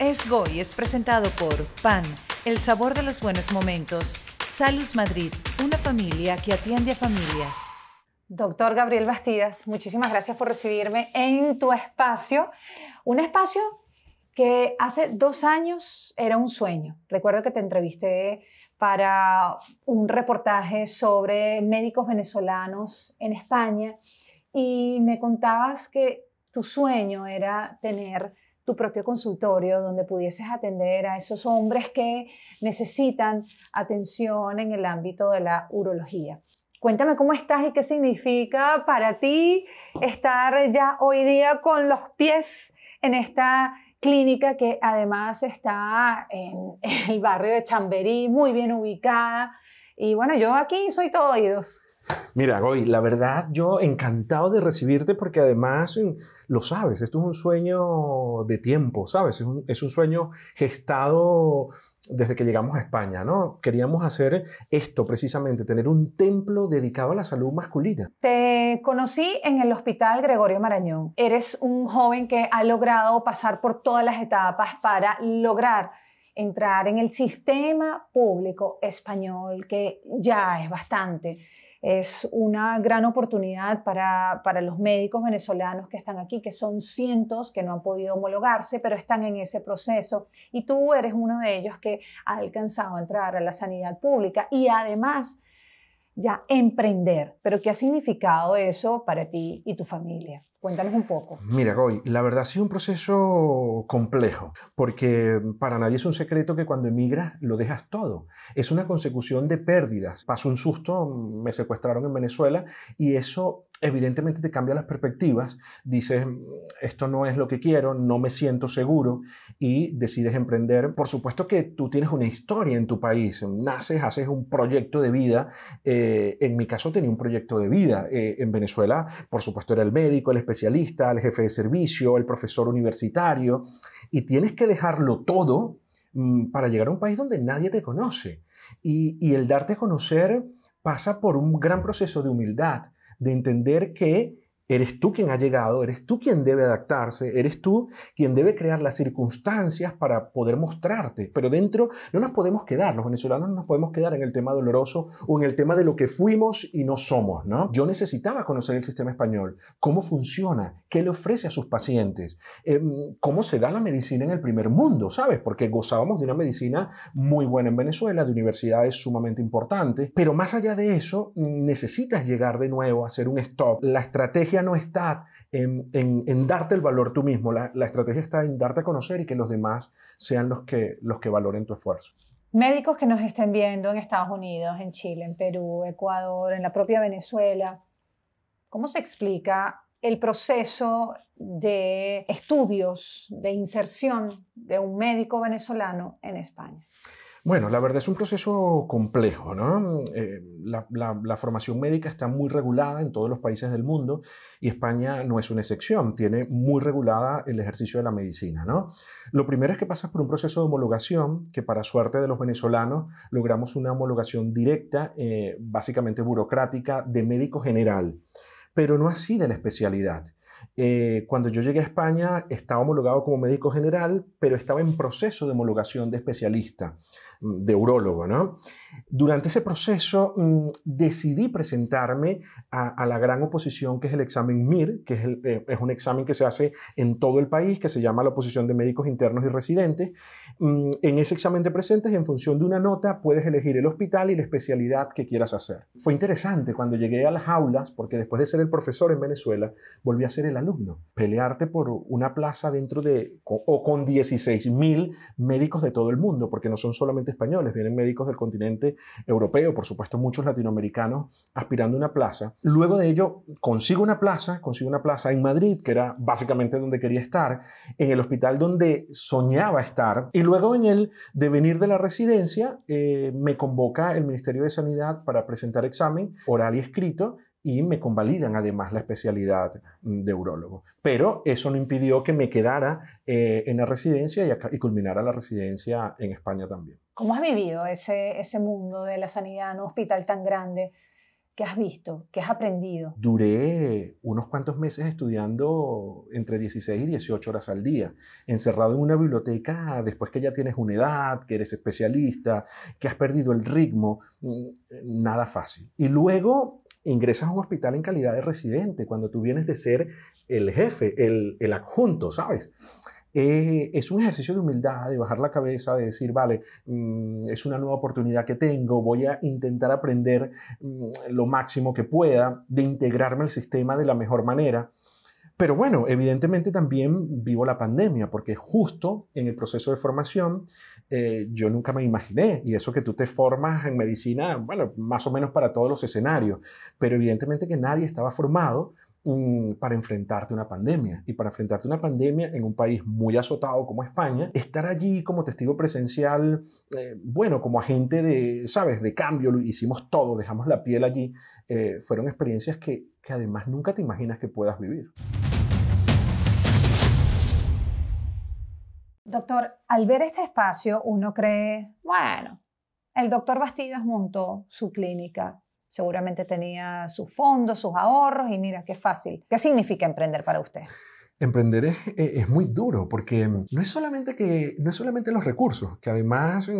Es goy es presentado por PAN, el sabor de los buenos momentos, Salus Madrid, una familia que atiende a familias. Doctor Gabriel Bastidas, muchísimas gracias por recibirme en tu espacio, un espacio que hace dos años era un sueño. Recuerdo que te entrevisté para un reportaje sobre médicos venezolanos en España y me contabas que tu sueño era tener tu propio consultorio donde pudieses atender a esos hombres que necesitan atención en el ámbito de la urología. Cuéntame cómo estás y qué significa para ti estar ya hoy día con los pies en esta clínica que además está en el barrio de Chamberí, muy bien ubicada. Y bueno, yo aquí soy todo oídos. Mira, Goy, la verdad yo encantado de recibirte porque además mm, lo sabes, esto es un sueño de tiempo, ¿sabes? Es un, es un sueño gestado desde que llegamos a España, ¿no? Queríamos hacer esto precisamente, tener un templo dedicado a la salud masculina. Te conocí en el Hospital Gregorio Marañón. Eres un joven que ha logrado pasar por todas las etapas para lograr entrar en el sistema público español, que ya es bastante. Es una gran oportunidad para, los médicos venezolanos que están aquí, que son cientos que no han podido homologarse, pero están en ese proceso. Y tú eres uno de ellos que ha alcanzado a entrar a la sanidad pública y además ya emprender. Pero ¿qué ha significado eso para ti y tu familia? Cuéntanos un poco. Mira, Roy, la verdad ha sido un proceso complejo, porque para nadie es un secreto que cuando emigras lo dejas todo. Es una consecución de pérdidas. Pasó un susto, me secuestraron en Venezuela y eso evidentemente te cambia las perspectivas, dices, mm, esto no es lo que quiero, no me siento seguro y decides emprender. Por supuesto que tú tienes una historia en tu país, naces, haces un proyecto de vida. Eh, en mi caso tenía un proyecto de vida eh, en Venezuela, por supuesto era el médico, el especialista, el jefe de servicio, el profesor universitario y tienes que dejarlo todo mm, para llegar a un país donde nadie te conoce. Y, y el darte a conocer pasa por un gran proceso de humildad, de entender que Eres tú quien ha llegado, eres tú quien debe adaptarse, eres tú quien debe crear las circunstancias para poder mostrarte. Pero dentro no nos podemos quedar, los venezolanos no nos podemos quedar en el tema doloroso o en el tema de lo que fuimos y no somos, ¿no? Yo necesitaba conocer el sistema español, cómo funciona, qué le ofrece a sus pacientes, em, cómo se da la medicina en el primer mundo, ¿sabes? Porque gozábamos de una medicina muy buena en Venezuela, de universidades sumamente importantes, pero más allá de eso, necesitas llegar de nuevo a hacer un stop. La estrategia no está en, darte el valor tú mismo, la, estrategia está en darte a conocer y que los demás sean los que, los que valoren tu esfuerzo. Médicos que nos estén viendo en Estados Unidos, en Chile, en Perú, Ecuador, en la propia Venezuela, ¿cómo se explica el proceso de estudios, de inserción de un médico venezolano en España? Bueno, la verdad es un proceso complejo, ¿no? Eh, la, formación médica está muy regulada en todos los países del mundo y España no es una excepción, tiene muy regulada el ejercicio de la medicina, ¿no? Lo primero es que pasas por un proceso de homologación, que para suerte de los venezolanos logramos una homologación directa, eh, básicamente burocrática, de médico general, pero no así de la especialidad. Eh, cuando yo llegué a España estaba homologado como médico general, pero estaba en proceso de homologación de especialista, mm, de urólogo. ¿no? Durante ese proceso mm, decidí presentarme a, la gran oposición que es el examen MIR, que eh, es, un examen que se hace en todo el país, que se llama la oposición de médicos internos y residentes. Mm, en ese examen te presentes, y en función de una nota puedes elegir el hospital y la especialidad que quieras hacer. Fue interesante cuando llegué a las aulas, porque después de ser el profesor en Venezuela, volví a ser el alumno, pelearte por una plaza dentro de, o con 16.000 médicos de todo el mundo, porque no son solamente españoles, vienen médicos del continente europeo, por supuesto muchos latinoamericanos aspirando a una plaza. Luego de ello, consigo una plaza, consigo una plaza en Madrid, que era básicamente donde quería estar, en el hospital donde soñaba estar, y luego en el de venir de la residencia, eh, me convoca el Ministerio de Sanidad para presentar examen oral y escrito y me convalidan además la especialidad mm, de urólogo. Pero eso no impidió que me quedara eh, en la residencia y, culminara la residencia en España también. ¿Cómo has vivido ese, ese mundo de la sanidad en un hospital tan grande? ¿Qué has visto? ¿Qué has aprendido? Duré unos cuantos meses estudiando entre 16 y 18 horas al día, encerrado en una biblioteca después que ya tienes una edad, que eres especialista, que has perdido el ritmo, mm, nada fácil. Y luego ingresas a un hospital en calidad de residente, cuando tú vienes de ser el jefe, el, adjunto, ¿sabes? Eh, es un ejercicio de humildad, de bajar la cabeza, de decir, vale, mm, es una nueva oportunidad que tengo, voy a intentar aprender mm, lo máximo que pueda, de integrarme al sistema de la mejor manera. Pero bueno, evidentemente también vivo la pandemia, porque justo en el proceso de formación eh, yo nunca me imaginé, y eso que tú te formas en medicina, bueno, más o menos para todos los escenarios, pero evidentemente que nadie estaba formado mm, para enfrentarte a una pandemia. Y para enfrentarte a una pandemia en un país muy azotado como España, estar allí como testigo presencial, eh, bueno, como agente de, sabes, de cambio, lo hicimos todo, dejamos la piel allí, eh, fueron experiencias que, que además nunca te imaginas que puedas vivir. Doctor, al ver este espacio, uno cree, bueno, el doctor Bastidas montó su clínica, seguramente tenía sus fondos, sus ahorros y mira qué fácil. ¿Qué significa emprender para usted? Emprender es, eh, muy duro porque no es solamente que no es solamente los recursos, que además mm,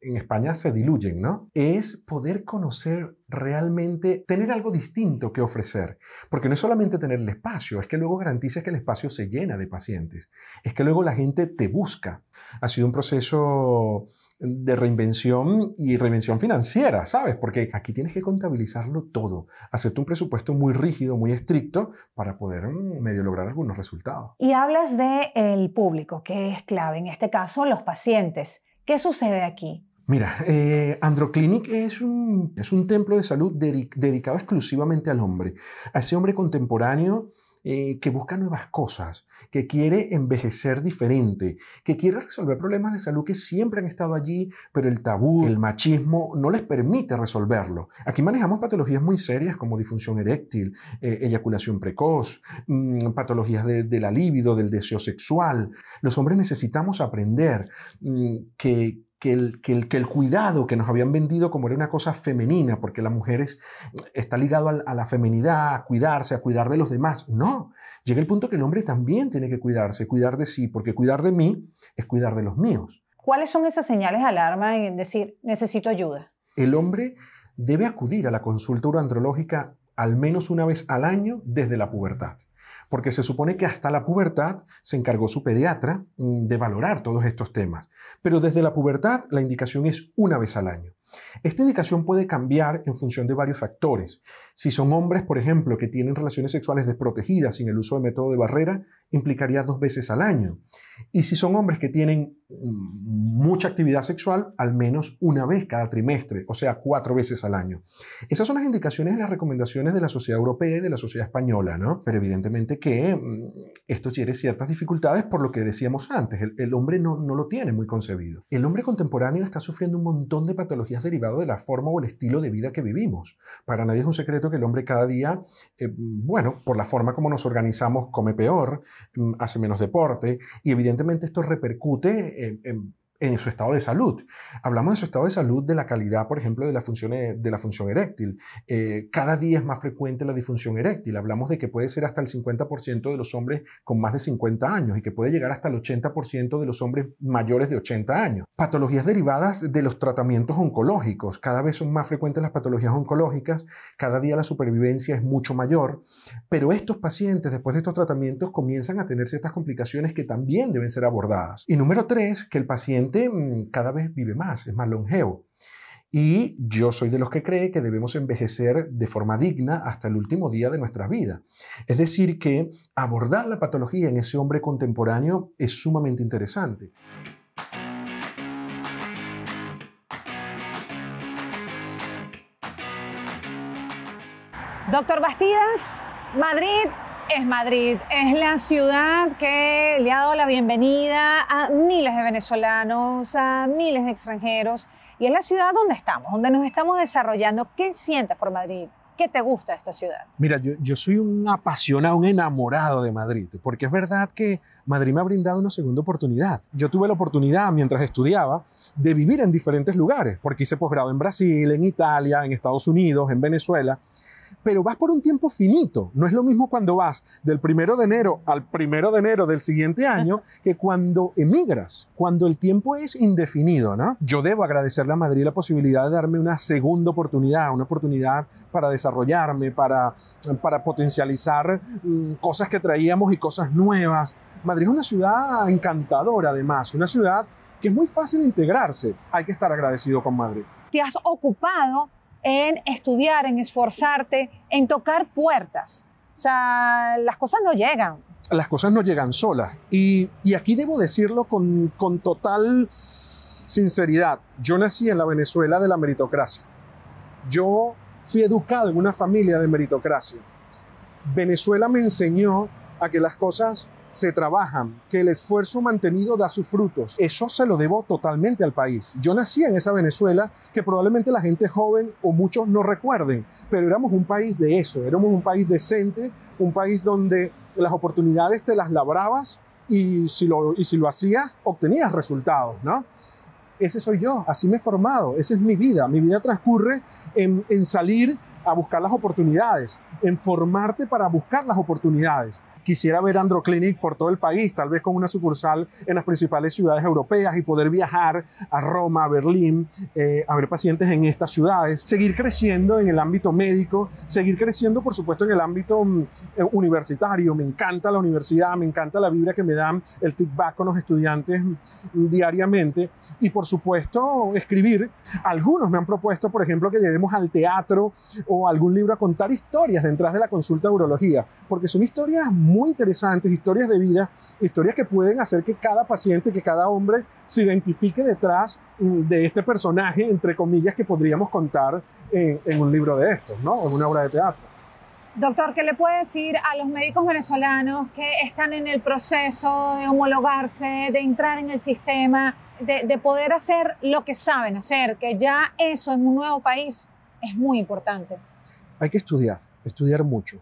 en España se diluyen, ¿no? Es poder conocer realmente, tener algo distinto que ofrecer. Porque no es solamente tener el espacio, es que luego garantices que el espacio se llena de pacientes. Es que luego la gente te busca. Ha sido un proceso de reinvención y reinvención financiera, ¿sabes? Porque aquí tienes que contabilizarlo todo, hacerte un presupuesto muy rígido, muy estricto, para poder mm, medio lograr algunos resultados. Y hablas del público, que es clave, en este caso los pacientes. ¿Qué sucede aquí? Mira, eh, Androclinic es un, es un templo de salud dedicado exclusivamente al hombre, a ese hombre contemporáneo eh, que busca nuevas cosas, que quiere envejecer diferente, que quiere resolver problemas de salud que siempre han estado allí, pero el tabú, el machismo no les permite resolverlo. Aquí manejamos patologías muy serias como disfunción eréctil, eh, eyaculación precoz, mm, patologías de, la libido, del deseo sexual. Los hombres necesitamos aprender mm, que que el, que el, cuidado que nos habían vendido como era una cosa femenina, porque la mujer está ligado a, la feminidad, a cuidarse, a cuidar de los demás. No, llega el punto que el hombre también tiene que cuidarse, cuidar de sí, porque cuidar de mí es cuidar de los míos. ¿Cuáles son esas señales de alarma en decir necesito ayuda? El hombre debe acudir a la consulta urológica al menos una vez al año desde la pubertad porque se supone que hasta la pubertad se encargó su pediatra mm, de valorar todos estos temas, pero desde la pubertad la indicación es una vez al año. Esta indicación puede cambiar en función de varios factores. Si son hombres, por ejemplo, que tienen relaciones sexuales desprotegidas sin el uso de método de barrera, implicaría dos veces al año. Y si son hombres que tienen mm, mucha actividad sexual, al menos una vez cada trimestre, o sea, cuatro veces al año. Esas son las indicaciones y las recomendaciones de la sociedad europea y de la sociedad española, ¿no? Pero evidentemente que mm, esto tiene ciertas dificultades por lo que decíamos antes, el, hombre no, lo tiene muy concebido. El hombre contemporáneo está sufriendo un montón de patologías derivadas de la forma o el estilo de vida que vivimos. Para nadie es un secreto que el hombre cada día, eh, bueno, por la forma como nos organizamos, come peor, Mm, hace menos deporte y evidentemente esto repercute en, en su estado de salud. Hablamos de su estado de salud, de la calidad, por ejemplo, de la función, eh, de la función eréctil. Eh, cada día es más frecuente la disfunción eréctil. Hablamos de que puede ser hasta el 50% de los hombres con más de 50 años y que puede llegar hasta el 80% de los hombres mayores de 80 años. Patologías derivadas de los tratamientos oncológicos. Cada vez son más frecuentes las patologías oncológicas, cada día la supervivencia es mucho mayor, pero estos pacientes después de estos tratamientos comienzan a tener ciertas complicaciones que también deben ser abordadas. Y número tres, que el paciente Mm, cada vez vive más, es más longevo. Y yo soy de los que cree que debemos envejecer de forma digna hasta el último día de nuestra vida. Es decir, que abordar la patología en ese hombre contemporáneo es sumamente interesante. Doctor Bastidas, Madrid, es Madrid, es la ciudad que le ha dado la bienvenida a miles de venezolanos, a miles de extranjeros, y es la ciudad donde estamos, donde nos estamos desarrollando. ¿Qué sientes por Madrid? ¿Qué te gusta de esta ciudad? Mira, yo, yo soy un apasionado, un enamorado de Madrid, porque es verdad que Madrid me ha brindado una segunda oportunidad. Yo tuve la oportunidad, mientras estudiaba, de vivir en diferentes lugares, porque hice posgrado en Brasil, en Italia, en Estados Unidos, en Venezuela pero vas por un tiempo finito. No es lo mismo cuando vas del primero de enero al primero de enero del siguiente año que cuando emigras, cuando el tiempo es indefinido, ¿no? Yo debo agradecerle a Madrid la posibilidad de darme una segunda oportunidad, una oportunidad para desarrollarme, para, para potencializar mm, cosas que traíamos y cosas nuevas. Madrid es una ciudad encantadora, además, una ciudad que es muy fácil integrarse. Hay que estar agradecido con Madrid. Te has ocupado en estudiar, en esforzarte, en tocar puertas. O sea, las cosas no llegan. Las cosas no llegan solas. Y, aquí debo decirlo con, con total sinceridad. Yo nací en la Venezuela de la meritocracia. Yo fui educado en una familia de meritocracia. Venezuela me enseñó a que las cosas se trabajan, que el esfuerzo mantenido da sus frutos. Eso se lo debo totalmente al país. Yo nací en esa Venezuela que probablemente la gente joven o muchos no recuerden, pero éramos un país de eso, éramos un país decente, un país donde las oportunidades te las labrabas y si lo, si hacías, obtenías resultados, ¿no? Ese soy yo, así me he formado, esa es mi vida. Mi vida transcurre en salir a buscar las oportunidades, en formarte para buscar las oportunidades quisiera ver Androclinic por todo el país, tal vez con una sucursal en las principales ciudades europeas y poder viajar a Roma, a Berlín, eh, a ver pacientes en estas ciudades, seguir creciendo en el ámbito médico, seguir creciendo por supuesto en el ámbito mm, eh, universitario, me encanta la universidad, me encanta la vibra que me dan, el feedback con los estudiantes mm, diariamente y por supuesto escribir. Algunos me han propuesto, por ejemplo, que llevemos al teatro o algún libro a contar historias detrás de la consulta de urología, porque son historias muy muy interesantes, historias de vida, historias que pueden hacer que cada paciente, que cada hombre se identifique detrás mm, de este personaje, entre comillas, que podríamos contar en, un libro de estos, ¿no? En una obra de teatro. Doctor, ¿qué le puede decir a los médicos venezolanos que están en el proceso de homologarse, de entrar en el sistema, de, de, poder hacer lo que saben hacer? Que ya eso en un nuevo país es muy importante. Hay que estudiar, estudiar mucho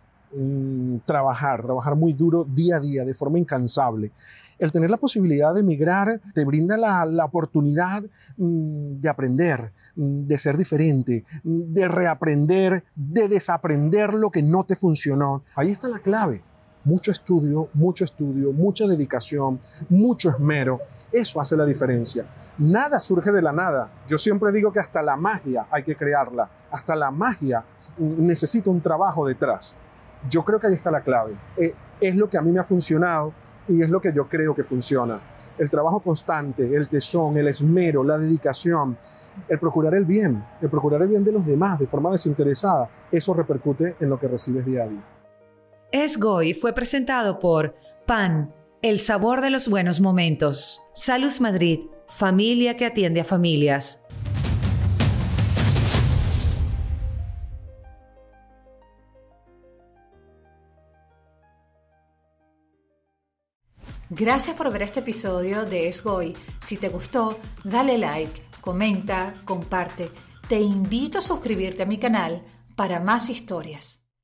trabajar, trabajar muy duro día a día, de forma incansable. El tener la posibilidad de emigrar te brinda la, oportunidad mm, de aprender, mm, de ser diferente, mm, de reaprender, de desaprender lo que no te funcionó. Ahí está la clave. Mucho estudio, mucho estudio, mucha dedicación, mucho esmero. Eso hace la diferencia. Nada surge de la nada. Yo siempre digo que hasta la magia hay que crearla. Hasta la magia necesita un trabajo detrás. Yo creo que ahí está la clave. Eh, es lo que a mí me ha funcionado y es lo que yo creo que funciona. El trabajo constante, el tesón, el esmero, la dedicación, el procurar el bien, el procurar el bien de los demás de forma desinteresada, eso repercute en lo que recibes día a día. goi fue presentado por PAN, el sabor de los buenos momentos, Salus Madrid, familia que atiende a familias. Gracias por ver este episodio de Esgoy. Si te gustó, dale like, comenta, comparte. Te invito a suscribirte a mi canal para más historias.